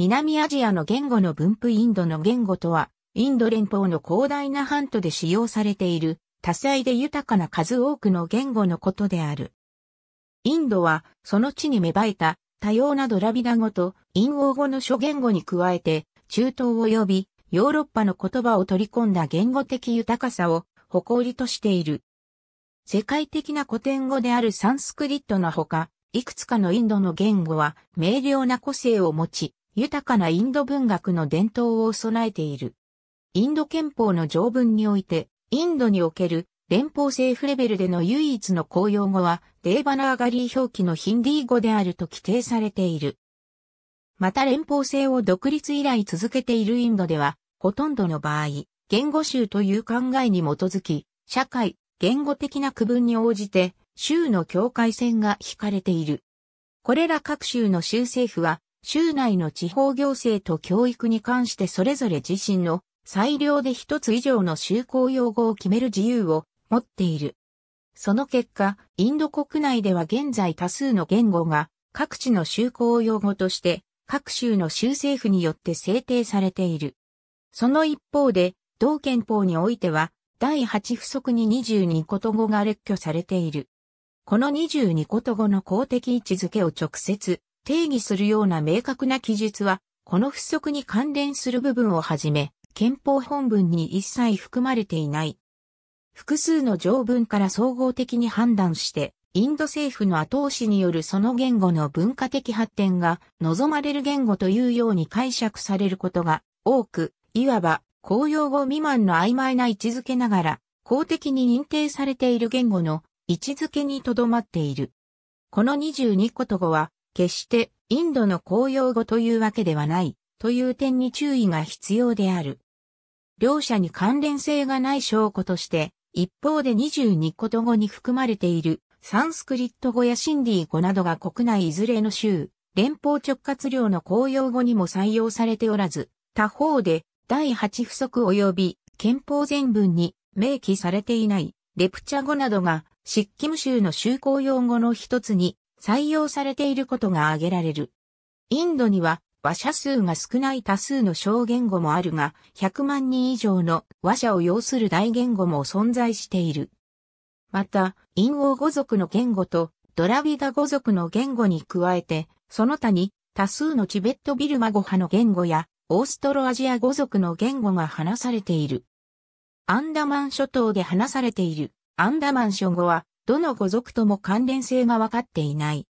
南アジアの言語の分布インドの言語とは、インド連邦の広大な半島で使用されている、多彩で豊かな数多くの言語のことである。インドは、その地に芽生えた、多様なドラビダ語と、陰謀語の諸言語に加えて、中東及び、ヨーロッパの言葉を取り込んだ言語的豊かさを、誇りとしている。世界的な古典語であるサンスクリットのほか、いくつかのインドの言語は明瞭な個性を持ち、豊かなインド文学の伝統を備えている。インド憲法の条文において、インドにおける連邦政府レベルでの唯一の公用語は、デーバナーガリー表記のヒンディー語であると規定されている。また連邦制を独立以来続けているインドでは、ほとんどの場合、言語集という考えに基づき、社会、言語的な区分に応じて、州の境界線が引かれている。これら各州の州政府は、州内の地方行政と教育に関してそれぞれ自身の裁量で一つ以上の就航用語を決める自由を持っている。その結果、インド国内では現在多数の言語が各地の就航用語として各州の州政府によって制定されている。その一方で、同憲法においては、第8不足に22言語が列挙されている。この22言語の公的位置づけを直接定義するような明確な記述は、この不足に関連する部分をはじめ、憲法本文に一切含まれていない。複数の条文から総合的に判断して、インド政府の後押しによるその言語の文化的発展が望まれる言語というように解釈されることが多く、いわば公用語未満の曖昧な位置づけながら、公的に認定されている言語の位置づけにとどまっている。この22個と語は、決してインドの公用語というわけではないという点に注意が必要である。両者に関連性がない証拠として、一方で22こと語に含まれているサンスクリット語やシンディー語などが国内いずれの州、連邦直轄領の公用語にも採用されておらず、他方で第8不足及び憲法全文に明記されていないレプチャ語などがシッキム州の州公用語の一つに採用されていることが挙げられる。インドには話者数が少ない多数の小言語もあるが、100万人以上の話者を要する大言語も存在している。また、陰ー語族の言語とドラビダ語族の言語に加えて、その他に多数のチベットビルマ語派の言語やオーストロアジア語族の言語が話されている。アンダマン諸島で話されているアンダマン諸語はどの語族とも関連性が分かっていない。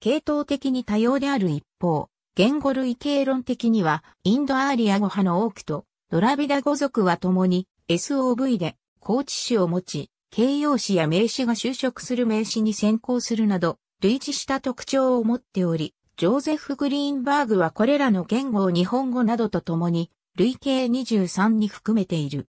系統的に多様である一方、言語類型論的には、インドアーリア語派の多くと、ドラビダ語族は共に SOV で高知詞を持ち、形容詞や名詞が就職する名詞に先行するなど、類似した特徴を持っており、ジョーゼフ・グリーンバーグはこれらの言語を日本語などと共に、累計23に含めている。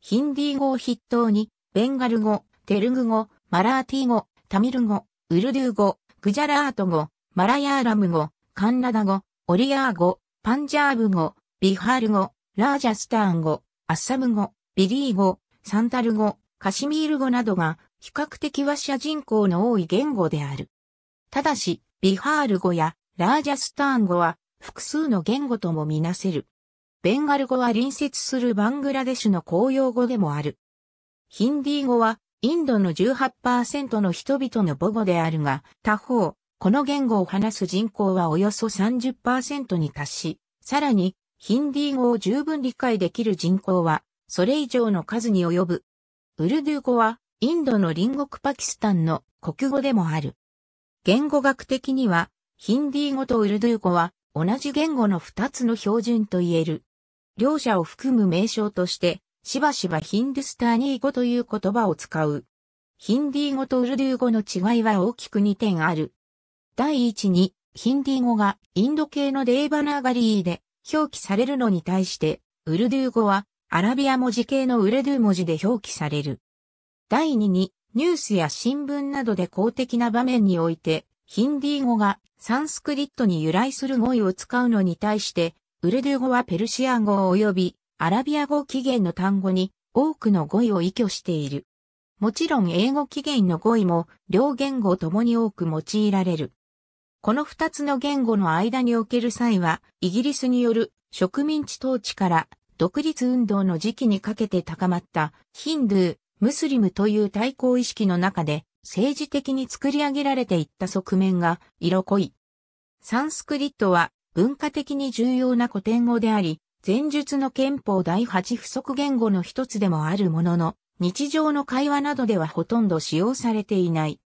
ヒンディー語を筆頭に、ベンガル語、テルグ語、マラーティ語、タミル語、ウルドゥー語、グジャラート語、マラヤーラム語、カンナダ語、オリアー語、パンジャーブ語、ビハール語、ラージャスターン語、アッサム語、ビリー語、サンタル語、カシミール語などが比較的シ者人口の多い言語である。ただし、ビハール語やラージャスターン語は複数の言語ともみなせる。ベンガル語は隣接するバングラデシュの公用語でもある。ヒンディー語はインドの18%の人々の母語であるが、他方、この言語を話す人口はおよそ30%に達し、さらに、ヒンディー語を十分理解できる人口は、それ以上の数に及ぶ。ウルドゥー語は、インドの隣国パキスタンの国語でもある。言語学的には、ヒンディー語とウルドゥー語は、同じ言語の二つの標準と言える。両者を含む名称として、しばしばヒンドゥスターニー語という言葉を使う。ヒンディー語とウルドゥー語の違いは大きく2点ある。第一に、ヒンディー語がインド系のデーバナーガリーで表記されるのに対して、ウルドゥー語はアラビア文字系のウルドゥー文字で表記される。第二に、ニュースや新聞などで公的な場面において、ヒンディー語がサンスクリットに由来する語彙を使うのに対して、ウルドゥー語はペルシア語及びアラビア語起源の単語に多くの語彙を依拠している。もちろん英語起源の語彙も両言語ともに多く用いられる。この二つの言語の間における際は、イギリスによる植民地統治から独立運動の時期にかけて高まったヒンドゥー、ムスリムという対抗意識の中で政治的に作り上げられていった側面が色濃い。サンスクリットは文化的に重要な古典語であり、前述の憲法第8不足言語の一つでもあるものの、日常の会話などではほとんど使用されていない。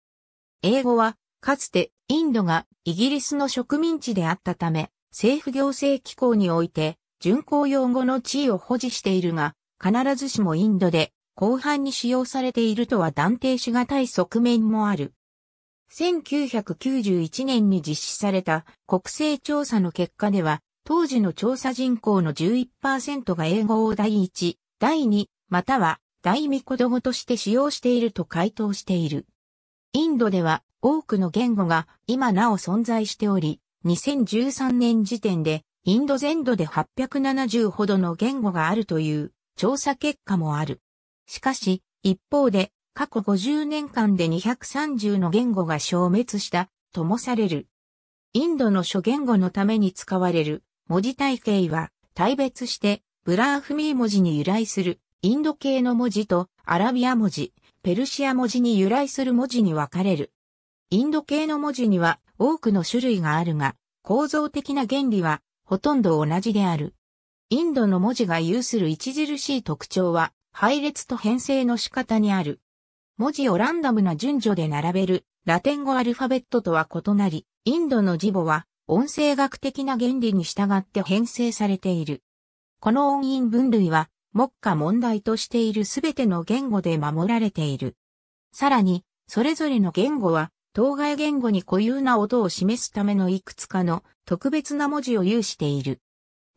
英語は、かつてインドがイギリスの植民地であったため、政府行政機構において、巡航用語の地位を保持しているが、必ずしもインドで広範に使用されているとは断定しがたい側面もある。1991年に実施された国勢調査の結果では、当時の調査人口の11%が英語を第一、第二、または第二子供として使用していると回答している。インドでは多くの言語が今なお存在しており、2013年時点でインド全土で870ほどの言語があるという調査結果もある。しかし、一方で過去50年間で230の言語が消滅したともされる。インドの諸言語のために使われる文字体系は、対別して、ブラーフミー文字に由来する、インド系の文字と、アラビア文字、ペルシア文字に由来する文字に分かれる。インド系の文字には多くの種類があるが、構造的な原理はほとんど同じである。インドの文字が有する著しい特徴は、配列と編成の仕方にある。文字をランダムな順序で並べるラテン語アルファベットとは異なり、インドの字母は音声学的な原理に従って編成されている。この音韻分類は、目下問題としているすべての言語で守られている。さらに、それぞれの言語は、当該言語に固有な音を示すためのいくつかの特別な文字を有している。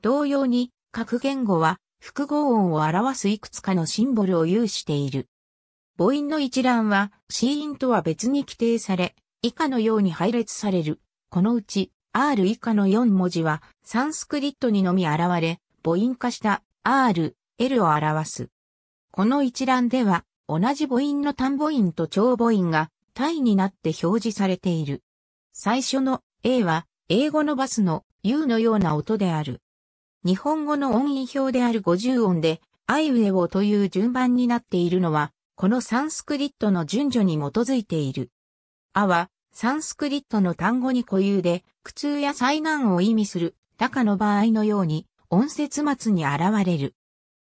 同様に、各言語は複合音を表すいくつかのシンボルを有している。母音の一覧は、子音とは別に規定され、以下のように配列される。このうち、R 以下の4文字はサンスクリットにのみ現れ、母音化した R、L を表す。この一覧では、同じ母音の単母音と長母音が単位になって表示されている。最初の A は、英語のバスの U のような音である。日本語の音韻表である50音で、アイウェオという順番になっているのは、このサンスクリットの順序に基づいている。あは、サンスクリットの単語に固有で、苦痛や災難を意味する、他の場合のように、音節末に現れる。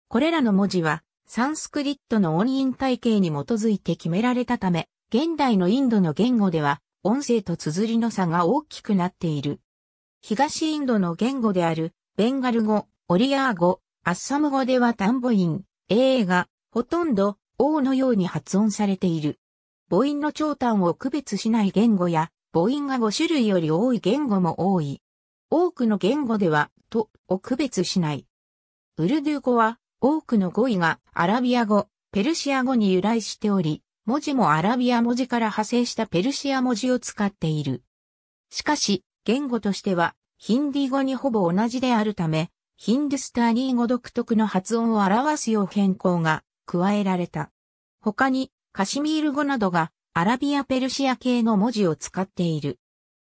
これらの文字は、サンスクリットの音韻体系に基づいて決められたため、現代のインドの言語では、音声と綴りの差が大きくなっている。東インドの言語である、ベンガル語、オリアー語、アッサム語では単母音、英が、ほとんど、王のように発音されている。母音の長短を区別しない言語や、母音が5種類より多い言語も多い。多くの言語では、と、を区別しない。ウルドゥー語は、多くの語彙がアラビア語、ペルシア語に由来しており、文字もアラビア文字から派生したペルシア文字を使っている。しかし、言語としては、ヒンディ語にほぼ同じであるため、ヒンドゥスターニー語独特の発音を表すよう変更が加えられた。他に、カシミール語などがアラビア・ペルシア系の文字を使っている。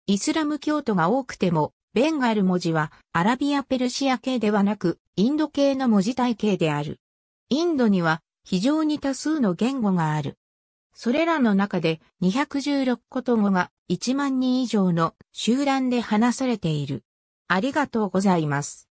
イスラム教徒が多くても、ベンガル文字はアラビア・ペルシア系ではなく、インド系の文字体系である。インドには非常に多数の言語がある。それらの中で216言語が1万人以上の集団で話されている。ありがとうございます。